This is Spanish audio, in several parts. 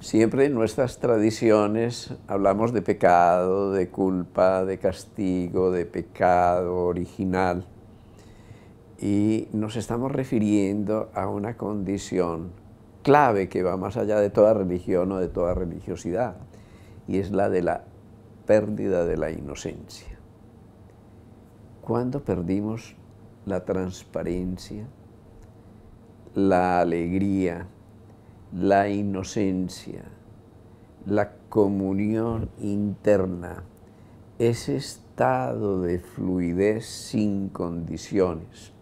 Siempre en nuestras tradiciones hablamos de pecado, de culpa, de castigo, de pecado original y nos estamos refiriendo a una condición clave que va más allá de toda religión o de toda religiosidad, y es la de la pérdida de la inocencia. ¿Cuándo perdimos la transparencia, la alegría, la inocencia, la comunión interna, ese estado de fluidez sin condiciones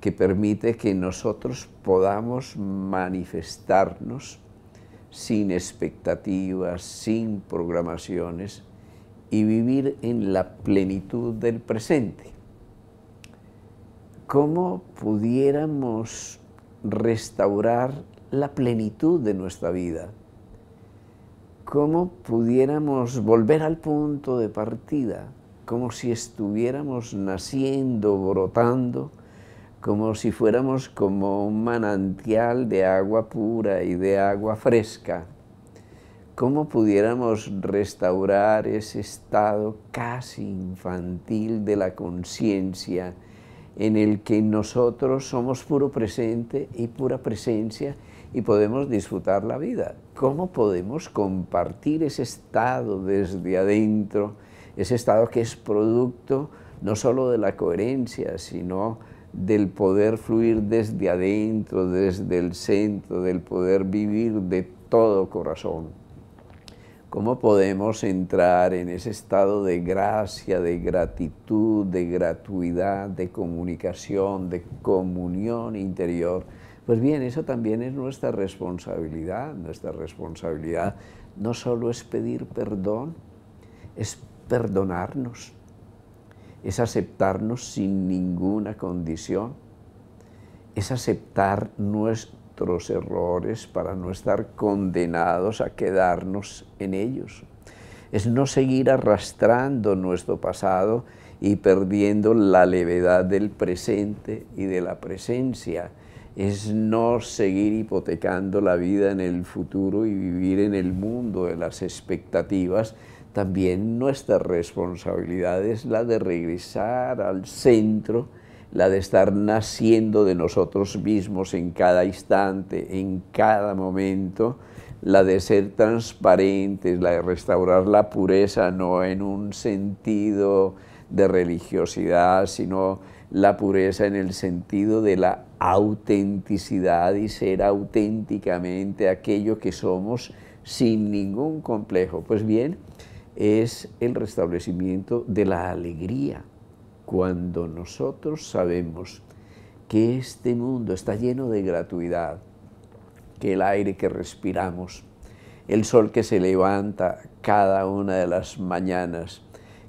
que permite que nosotros podamos manifestarnos sin expectativas, sin programaciones y vivir en la plenitud del presente. ¿Cómo pudiéramos restaurar la plenitud de nuestra vida. ¿Cómo pudiéramos volver al punto de partida? Como si estuviéramos naciendo, brotando, como si fuéramos como un manantial de agua pura y de agua fresca. ¿Cómo pudiéramos restaurar ese estado casi infantil de la conciencia? en el que nosotros somos puro presente y pura presencia y podemos disfrutar la vida. ¿Cómo podemos compartir ese estado desde adentro, ese estado que es producto no solo de la coherencia, sino del poder fluir desde adentro, desde el centro, del poder vivir de todo corazón? ¿Cómo podemos entrar en ese estado de gracia, de gratitud, de gratuidad, de comunicación, de comunión interior? Pues bien, eso también es nuestra responsabilidad. Nuestra responsabilidad no solo es pedir perdón, es perdonarnos, es aceptarnos sin ninguna condición, es aceptar nuestro errores para no estar condenados a quedarnos en ellos. Es no seguir arrastrando nuestro pasado y perdiendo la levedad del presente y de la presencia. Es no seguir hipotecando la vida en el futuro y vivir en el mundo de las expectativas también nuestra responsabilidad es la de regresar al centro la de estar naciendo de nosotros mismos en cada instante, en cada momento, la de ser transparentes, la de restaurar la pureza, no en un sentido de religiosidad, sino la pureza en el sentido de la autenticidad y ser auténticamente aquello que somos sin ningún complejo. Pues bien, es el restablecimiento de la alegría, cuando nosotros sabemos que este mundo está lleno de gratuidad, que el aire que respiramos, el sol que se levanta cada una de las mañanas,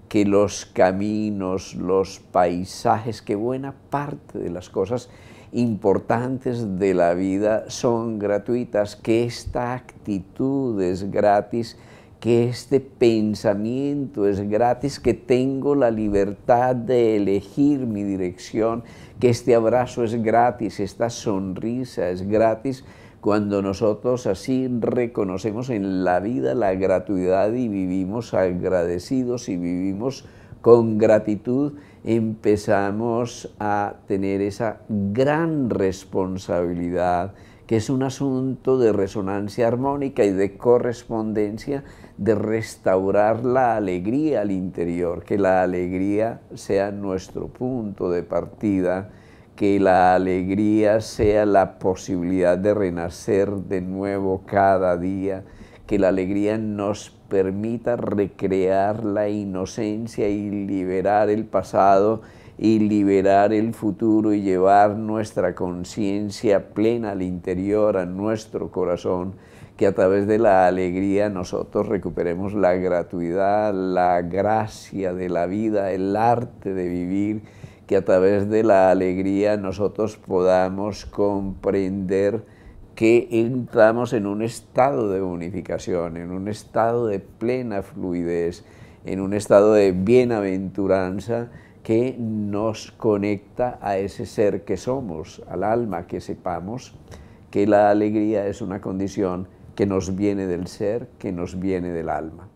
que los caminos, los paisajes, que buena parte de las cosas importantes de la vida son gratuitas, que esta actitud es gratis, que este pensamiento es gratis, que tengo la libertad de elegir mi dirección, que este abrazo es gratis, esta sonrisa es gratis. Cuando nosotros así reconocemos en la vida la gratuidad y vivimos agradecidos y vivimos con gratitud, empezamos a tener esa gran responsabilidad que es un asunto de resonancia armónica y de correspondencia de restaurar la alegría al interior, que la alegría sea nuestro punto de partida, que la alegría sea la posibilidad de renacer de nuevo cada día, que la alegría nos permita recrear la inocencia y liberar el pasado y liberar el futuro y llevar nuestra conciencia plena al interior, a nuestro corazón que a través de la alegría nosotros recuperemos la gratuidad, la gracia de la vida, el arte de vivir, que a través de la alegría nosotros podamos comprender que entramos en un estado de unificación, en un estado de plena fluidez, en un estado de bienaventuranza que nos conecta a ese ser que somos, al alma, que sepamos que la alegría es una condición que nos viene del ser, que nos viene del alma.